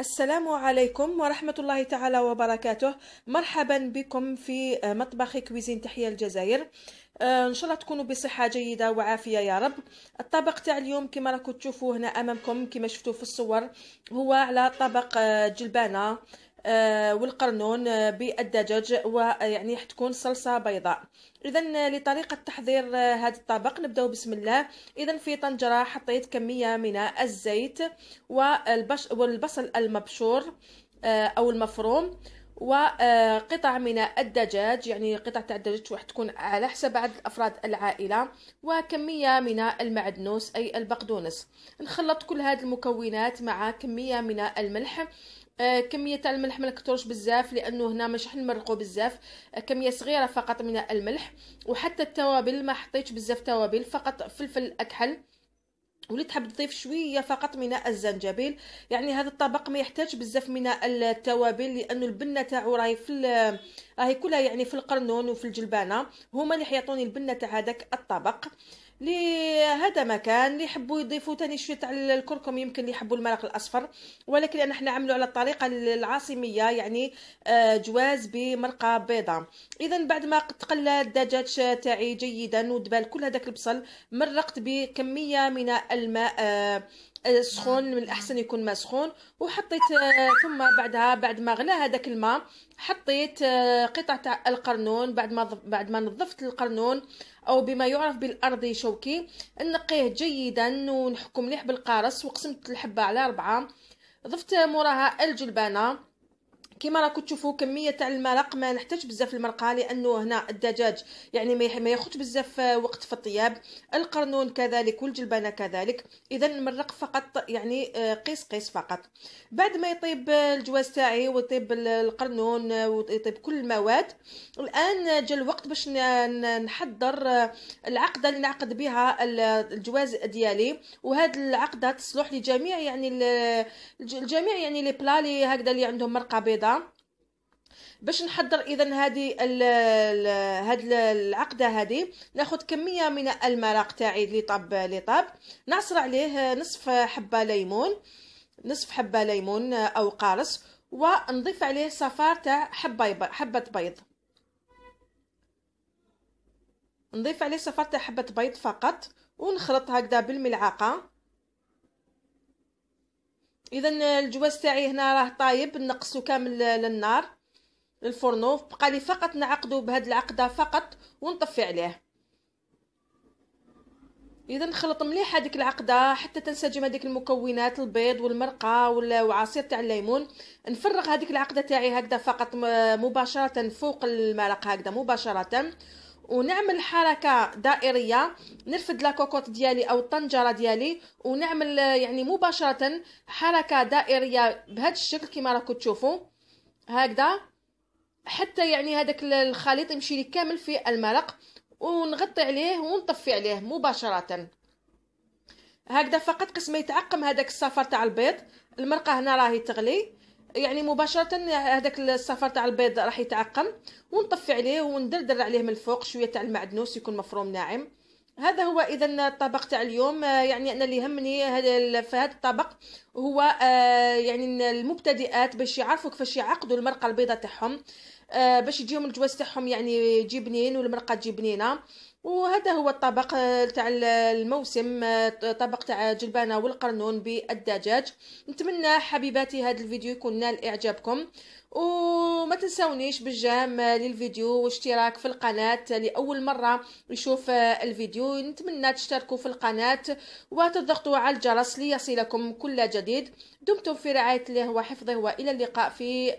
السلام عليكم ورحمة الله تعالى وبركاته مرحبا بكم في مطبخ كويزين تحية الجزائر آه، ان شاء الله تكونوا بصحه جيده وعافيه يا رب الطبق تاع اليوم كما راكم تشوفوا هنا امامكم كما شفتوا في الصور هو على طبق آه، جلبانه آه، والقرنون آه، بالدجاج ويعني حتكون صلصه بيضاء اذا آه، لطريقه تحضير هذا الطبق نبداو بسم الله اذا في طنجره حطيت كميه من الزيت والبصل المبشور او المفروم وقطع من الدجاج يعني قطع تاع الدجاج واحد تكون على حسب عدد افراد العائله وكميه من المعدنوس اي البقدونس نخلط كل هذه المكونات مع كميه من الملح آه، كميه تاع الملح ما نكثروش بزاف لانه هنا ماشي حنمرقو بزاف آه، كميه صغيره فقط من الملح وحتى التوابل ما حطيتش بزاف توابل فقط فلفل اكحل ولي تحب تضيف شويه فقط من الزنجبيل يعني هذا الطبق ما يحتاج بزاف من التوابل لانه البنه تاعو راهي في راهي كلها يعني في القرنون وفي الجلبانه هما اللي حيعطوني البنه تاع هذاك الطبق لي هذا مكان اللي يحبوا يضيفوا تاني شويه تاع الكركم يمكن اللي يحبوا المرق الاصفر ولكن انا حنا عملوا على الطريقه العاصميه يعني آه، جواز بمرقه بيضاء اذا بعد ما تقلى الدجاج تاعي جيدا ودبال كل هذاك البصل مرقت بكميه من الماء آه، آه، سخون من الاحسن يكون ما سخون وحطيت آه، ثم بعدها بعد ما غلى هذاك الماء حطيت آه، قطع تاع القرنون بعد ما بعد ما نظفت القرنون او بما يعرف بالارضي شوكي نقيه جيدا ونحكم مليح بالقارص وقسمت الحبه على اربعه ضفت موراها الجلبانه كما راكم تشوفوا كميه تاع المرق ما نحتاج بزاف المرقه لانه هنا الدجاج يعني ما ياخذ بزاف آه، وقت في الطياب القرنون كذلك والجلبانه كذلك اذا المرق فقط يعني آه، قيس قيس فقط بعد ما يطيب آه، الجواز تاعي ويطيب القرنون ويطيب كل المواد الان جا الوقت باش نحضر العقده اللي نعقد بها الجواز ديالي وهذه العقده تصلح لجميع يعني الجميع يعني لي بلا هكذا اللي عندهم مرقه بيضاء البيضة باش نحضر اذا هذه هاد العقده هذه ناخذ كميه من المرق تاعي اللي طاب اللي طاب نعصر عليه نصف حبه ليمون نصف حبه ليمون او قارص ونضيف عليه صفار تاع حبه حبه بيض نضيف عليه صفار تاع حبه بيض فقط ونخلط هكذا بالملعقه اذا الجواز تاعي هنا راه طايب نقصو كامل للنار للفرنو بقى لي فقط نعقدو بهاد العقده فقط ونطفي عليه اذا نخلط مليح هذيك العقده حتى تنسجم هذيك المكونات البيض والمرقه والعصير تاع الليمون نفرغ هذيك العقده تاعي هكذا فقط مباشره فوق المرق هكذا مباشره ونعمل حركه دائريه نرفد لاكوكوط ديالي او الطنجره ديالي ونعمل آه، يعني مباشره حركه دائريه بهذا الشكل كما راكم تشوفوا هكذا حتى يعني هذاك الخليط يمشي لي كامل في المرق ونغطي عليه ونطفي عليه مباشره هكذا فقط قسم يتعقم هذاك الصفر تاع البيض المرقه هنا راهي تغلي يعني مباشره هذاك السفر تاع البيض راح يتعقم ونطفي عليه وندردر عليه من الفوق شويه تاع المعدنوس يكون مفروم ناعم هذا هو اذا الطبق تاع اليوم يعني انا اللي يهمني هذا في هذا الطبق هو آه، يعني المبتدئات باش يعرفوا كيفاش يعقدوا المرقه البيضاء تاعهم آه، باش يجيهم الجواز تاعهم يعني جبنين والمرقه تجي بنينه وهذا هو الطبق تاع الموسم طبق تاع جلبانه والقرنون بالدجاج نتمنى حبيباتي هذا الفيديو يكون نال اعجابكم وما تنسونيش بالجام للفيديو واشتراك في القناة لأول مرة يشوف الفيديو نتمنى تشتركوا في القناة وتضغطوا على الجرس ليصلكم كل جديد دمتم في رعاية الله وحفظه وإلى اللقاء في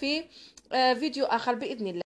في آه، فيديو آخر بإذن الله